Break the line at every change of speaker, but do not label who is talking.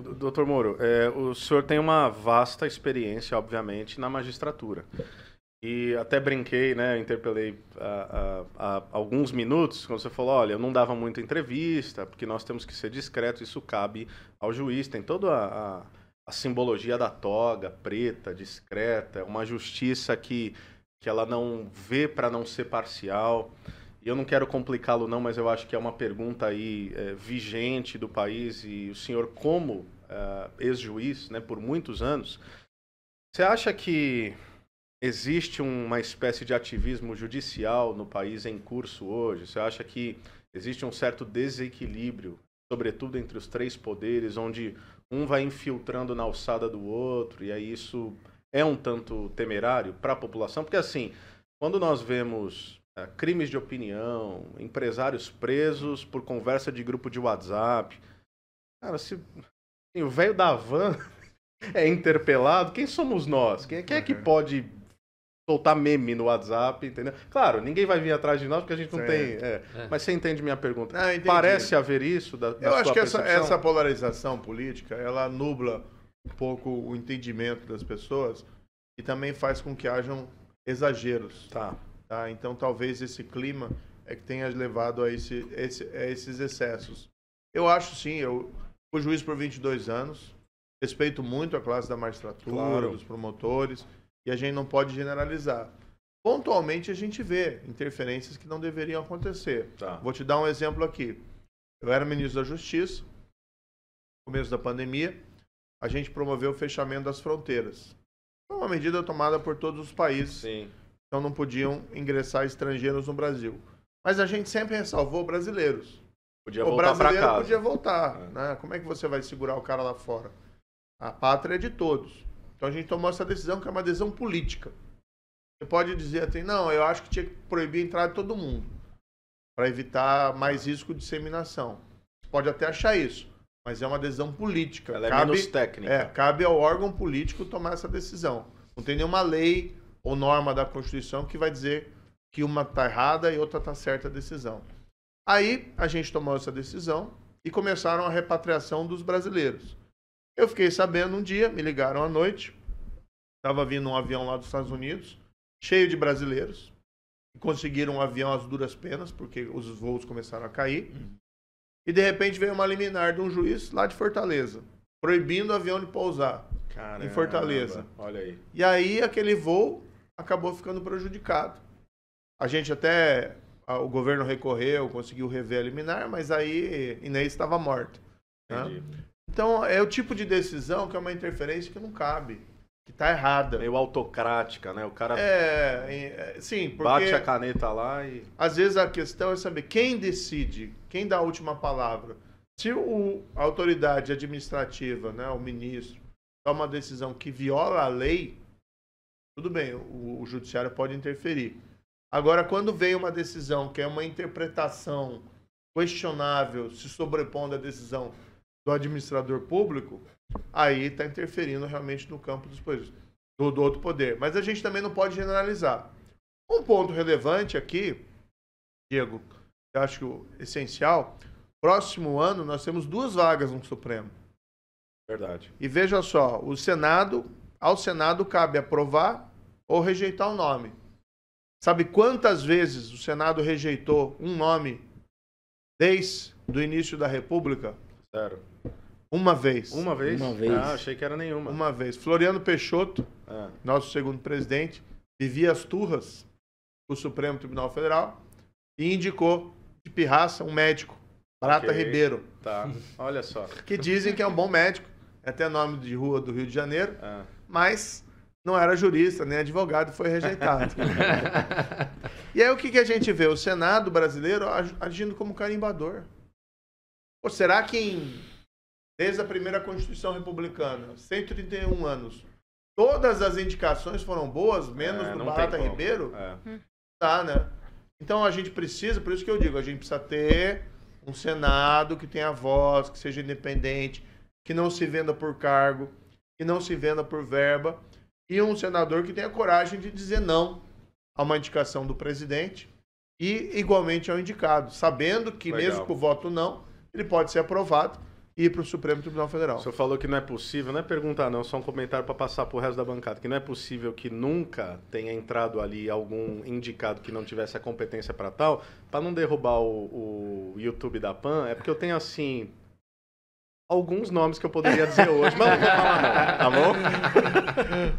Doutor Moro, é, o senhor tem uma vasta experiência, obviamente, na magistratura. E até brinquei, né? Interpelei há, alguns minutos, quando você falou, olha, eu não dava muita entrevista, porque nós temos que ser discretos. isso cabe ao juiz, tem toda a, a, a simbologia da toga, preta, discreta, uma justiça que, que ela não vê para não ser parcial. E eu não quero complicá-lo não, mas eu acho que é uma pergunta aí é, vigente do país e o senhor como uh, ex-juiz, né, por muitos anos, você acha que existe uma espécie de ativismo judicial no país em curso hoje? Você acha que existe um certo desequilíbrio, sobretudo entre os três poderes, onde um vai infiltrando na alçada do outro, e aí isso é um tanto temerário para a população? Porque, assim, quando nós vemos ah, crimes de opinião, empresários presos por conversa de grupo de WhatsApp. Cara, se assim, o velho da van é interpelado, quem somos nós? Quem, é, quem é que uhum. pode soltar meme no WhatsApp, entendeu? Claro, ninguém vai vir atrás de nós porque a gente não certo. tem. É. É. Mas você entende minha pergunta? Ah, Parece haver isso da, da Eu acho que essa, essa,
polarização política ela nubla um pouco o entendimento das pessoas e também faz com que hajam exageros. Tá. Tá? Então, talvez esse clima é que tenha levado a, esse, esse, a esses excessos. Eu acho sim, eu fui juiz por 22 anos, respeito muito a classe da magistratura, claro. dos promotores, e a gente não pode generalizar. Pontualmente a gente vê interferências que não deveriam acontecer. Tá. Vou te dar um exemplo aqui. Eu era ministro da Justiça, no começo da pandemia, a gente promoveu o fechamento das fronteiras. Foi uma medida tomada por todos os países. Sim. Então não podiam ingressar estrangeiros no Brasil. Mas a gente sempre ressalvou brasileiros. Podia o brasileiro podia voltar. É. Né? Como é que você vai segurar o cara lá fora? A pátria é de todos. Então a gente tomou essa decisão, que é uma decisão política. Você pode dizer assim, não, eu acho que tinha que proibir a entrada de todo mundo, para evitar mais risco de disseminação. Você pode até achar isso, mas é uma decisão política. Ela é cabe, é menos técnica. É, cabe ao órgão político tomar essa decisão. Não tem nenhuma lei ou norma da Constituição que vai dizer que uma está errada e outra está certa a decisão. Aí a gente tomou essa decisão e começaram a repatriação dos brasileiros. Eu fiquei sabendo um dia, me ligaram à noite, estava vindo um avião lá dos Estados Unidos, cheio de brasileiros, conseguiram um avião às duras penas, porque os voos começaram a cair. E de repente veio uma liminar de um juiz lá de Fortaleza, proibindo o avião de pousar Caramba, em Fortaleza. Olha aí. E aí aquele voo acabou ficando prejudicado. A gente até. O governo recorreu, conseguiu rever a liminar, mas aí Inês estava morta. Né? Então é o tipo de decisão que é uma interferência que não cabe. Que tá errada. Meio autocrática,
né? O cara. É,
é sim. Porque bate a caneta lá e. Às vezes a questão é saber quem decide, quem dá a última palavra. Se o, a autoridade administrativa, né, o ministro, toma uma decisão que viola a lei, tudo bem, o, o judiciário pode interferir. Agora, quando vem uma decisão que é uma interpretação questionável, se sobrepondo à decisão do administrador público, aí está interferindo realmente no campo dos poderes, do, do outro poder. Mas a gente também não pode generalizar. Um ponto relevante aqui, Diego, que eu acho essencial, próximo ano nós temos duas vagas no Supremo. Verdade. E veja só, o Senado ao Senado cabe aprovar ou rejeitar o nome. Sabe quantas vezes o Senado rejeitou um nome desde o início da República? Zero. Uma vez. Uma vez? Uma vez. Ah, achei que era nenhuma. Uma vez. Floriano Peixoto, é. nosso segundo presidente, vivia as turras do Supremo Tribunal Federal e indicou de pirraça um médico, Prata okay. Ribeiro. Tá, olha só. Que dizem que é um bom médico, é até nome de rua do Rio de Janeiro. Ah mas não era jurista nem advogado, foi rejeitado. e aí o que, que a gente vê? O Senado brasileiro agindo como carimbador. Pô, será que em, desde a primeira Constituição Republicana, 131 anos, todas as indicações foram boas, menos é, do Barata Ribeiro? É. Tá, né? Então a gente precisa, por isso que eu digo, a gente precisa ter um Senado que tenha voz, que seja independente, que não se venda por cargo que não se venda por verba e um senador que tenha coragem de dizer não a uma indicação do presidente e igualmente ao indicado, sabendo que Legal. mesmo com o voto não, ele pode ser aprovado e ir para o Supremo Tribunal Federal.
O senhor falou que não é possível, não é perguntar não, só um comentário para passar para o resto da bancada, que não é possível que nunca tenha entrado ali algum indicado que não tivesse a competência para tal, para não derrubar o, o YouTube da PAN, é porque eu tenho assim alguns nomes que eu poderia dizer hoje, mas não vou falar não, tá bom?